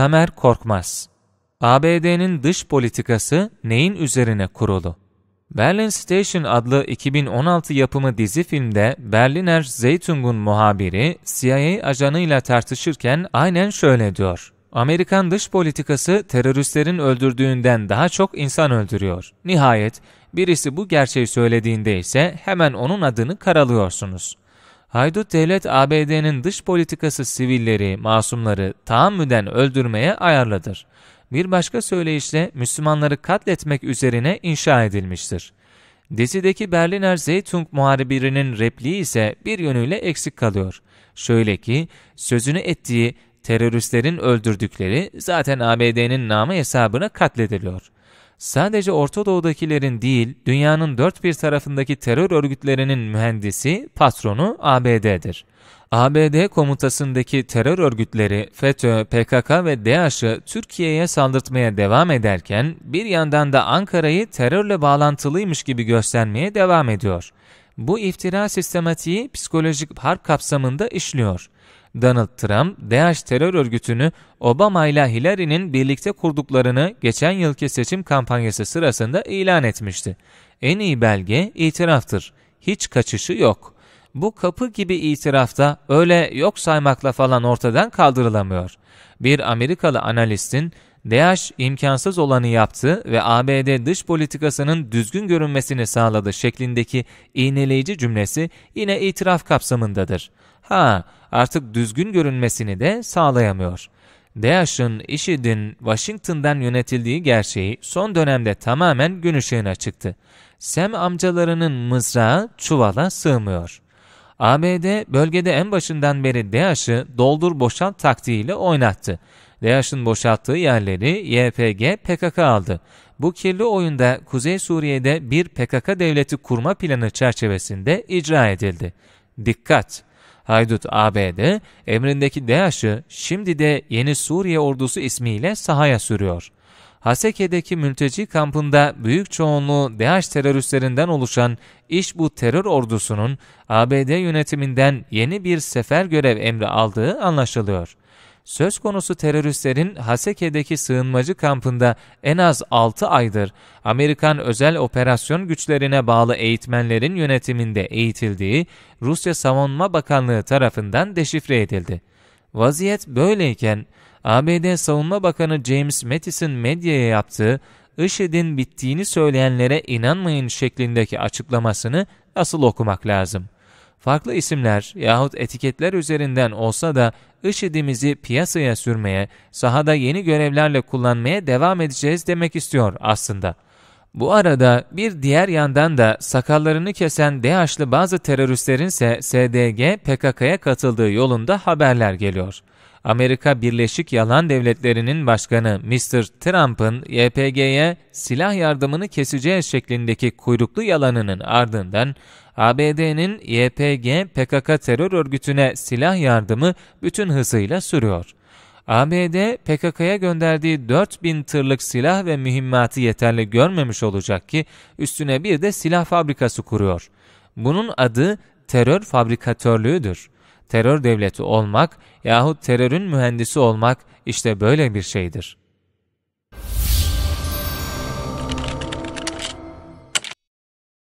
Tamer Korkmaz ABD'nin dış politikası neyin üzerine kurulu? Berlin Station adlı 2016 yapımı dizi filmde Berliner Zeytung'un muhabiri CIA ajanıyla tartışırken aynen şöyle diyor. Amerikan dış politikası teröristlerin öldürdüğünden daha çok insan öldürüyor. Nihayet birisi bu gerçeği söylediğinde ise hemen onun adını karalıyorsunuz. Haydut devlet ABD'nin dış politikası sivilleri, masumları tahammüden öldürmeye ayarladır. Bir başka söyleyişle Müslümanları katletmek üzerine inşa edilmiştir. Dizideki Berliner Zeytung muharibirinin repliği ise bir yönüyle eksik kalıyor. Şöyle ki, sözünü ettiği teröristlerin öldürdükleri zaten ABD'nin namı hesabına katlediliyor.'' sadece Orta Doğu'dakilerin değil, dünyanın dört bir tarafındaki terör örgütlerinin mühendisi, patronu ABD'dir. ABD komutasındaki terör örgütleri FETÖ, PKK ve Daş'ı Türkiye'ye saldırtmaya devam ederken bir yandan da Ankara'yı terörle bağlantılıymış gibi göstermeye devam ediyor. Bu iftira sistematiği psikolojik harp kapsamında işliyor. Donald Trump, DAEŞ terör örgütünü Obama ile Hillary'nin birlikte kurduklarını geçen yılki seçim kampanyası sırasında ilan etmişti. En iyi belge itiraftır. Hiç kaçışı yok. Bu kapı gibi itirafta öyle yok saymakla falan ortadan kaldırılamıyor. Bir Amerikalı analistin DAEŞ imkansız olanı yaptı ve ABD dış politikasının düzgün görünmesini sağladı şeklindeki iğneleyici cümlesi yine itiraf kapsamındadır. Ha, artık düzgün görünmesini de sağlayamıyor. DAEŞ'ın IŞİD'in Washington'dan yönetildiği gerçeği son dönemde tamamen gün ışığına çıktı. Sem amcalarının mızrağı çuvala sığmıyor. ABD bölgede en başından beri DAEŞ'ı doldur boşalt taktiğiyle oynattı DAEŞ'in boşalttığı yerleri YPG, PKK aldı. Bu kirli oyunda Kuzey Suriye'de bir PKK devleti kurma planı çerçevesinde icra edildi. Dikkat! Haydut ABD, emrindeki DAEŞ'i şimdi de Yeni Suriye Ordusu ismiyle sahaya sürüyor. Haseke'deki mülteci kampında büyük çoğunluğu DAEŞ teröristlerinden oluşan iş bu terör ordusunun ABD yönetiminden yeni bir sefer görev emri aldığı anlaşılıyor. Söz konusu teröristlerin Haseke'deki sığınmacı kampında en az 6 aydır Amerikan özel operasyon güçlerine bağlı eğitmenlerin yönetiminde eğitildiği Rusya Savunma Bakanlığı tarafından deşifre edildi. Vaziyet böyleyken ABD Savunma Bakanı James Mattis'in medyaya yaptığı IŞİD'in bittiğini söyleyenlere inanmayın şeklindeki açıklamasını asıl okumak lazım.'' farklı isimler yahut etiketler üzerinden olsa da IŞİD'imizi piyasaya sürmeye, sahada yeni görevlerle kullanmaya devam edeceğiz demek istiyor aslında. Bu arada bir diğer yandan da sakallarını kesen DH'lı bazı teröristlerin ise SDG PKK'ya katıldığı yolunda haberler geliyor. Amerika Birleşik Yalan Devletleri'nin başkanı Mr. Trump'ın YPG'ye silah yardımını keseceği şeklindeki kuyruklu yalanının ardından ABD'nin YPG PKK terör örgütüne silah yardımı bütün hızıyla sürüyor. ABD PKK'ya gönderdiği 4000 tırlık silah ve mühimmatı yeterli görmemiş olacak ki üstüne bir de silah fabrikası kuruyor. Bunun adı terör fabrikatörlüğüdür terör devleti olmak yahut terörün mühendisi olmak işte böyle bir şeydir.